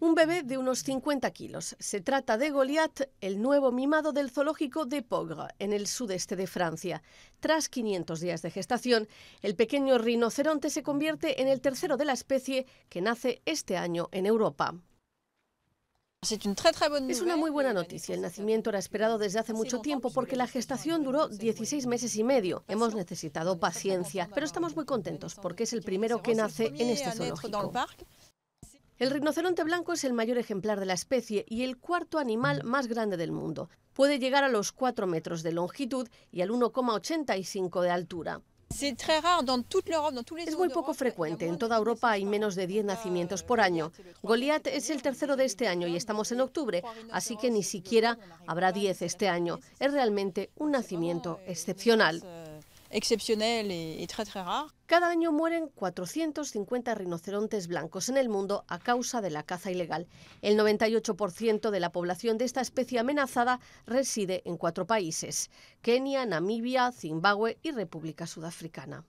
Un bebé de unos 50 kilos. Se trata de Goliath, el nuevo mimado del zoológico de Pogre, en el sudeste de Francia. Tras 500 días de gestación, el pequeño rinoceronte se convierte en el tercero de la especie que nace este año en Europa. Es una muy buena noticia. El nacimiento era esperado desde hace mucho tiempo porque la gestación duró 16 meses y medio. Hemos necesitado paciencia, pero estamos muy contentos porque es el primero que nace en este zoológico. El rinoceronte blanco es el mayor ejemplar de la especie y el cuarto animal mm. más grande del mundo. Puede llegar a los 4 metros de longitud y al 1,85 de altura. Es muy poco frecuente. En toda Europa hay menos de 10 nacimientos por año. Goliath es el tercero de este año y estamos en octubre, así que ni siquiera habrá 10 este año. Es realmente un nacimiento excepcional. Cada año mueren 450 rinocerontes blancos en el mundo a causa de la caza ilegal. El 98% de la población de esta especie amenazada reside en cuatro países, Kenia, Namibia, Zimbabue y República Sudafricana.